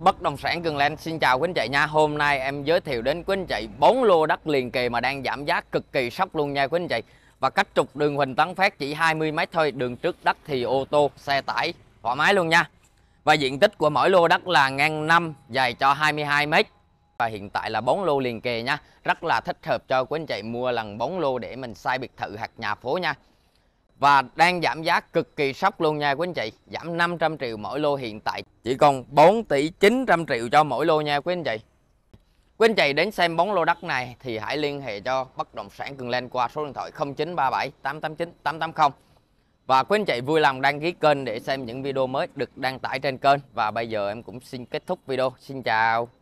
Bất động sản Cường Lan xin chào quý anh chị nha Hôm nay em giới thiệu đến quý anh chị bốn lô đất liền kề mà đang giảm giá cực kỳ sốc luôn nha quý anh chị Và cách trục đường Huỳnh Tấn Phát chỉ 20 mét thôi Đường trước đất thì ô tô, xe tải thoải mái luôn nha Và diện tích của mỗi lô đất là ngang 5 dài cho 22 mét Và hiện tại là bốn lô liền kề nha Rất là thích hợp cho quý anh chị mua lần bốn lô để mình xây biệt thự hoặc nhà phố nha và đang giảm giá cực kỳ sốc luôn nha quý anh chị giảm 500 triệu mỗi lô hiện tại chỉ còn 4 tỷ 900 triệu cho mỗi lô nha quý anh chị quý anh chị đến xem bóng lô đất này thì hãy liên hệ cho bất động sản Cường Lên qua số điện thoại 0937 889 880 và quý anh chị vui lòng đăng ký kênh để xem những video mới được đăng tải trên kênh và bây giờ em cũng xin kết thúc video xin chào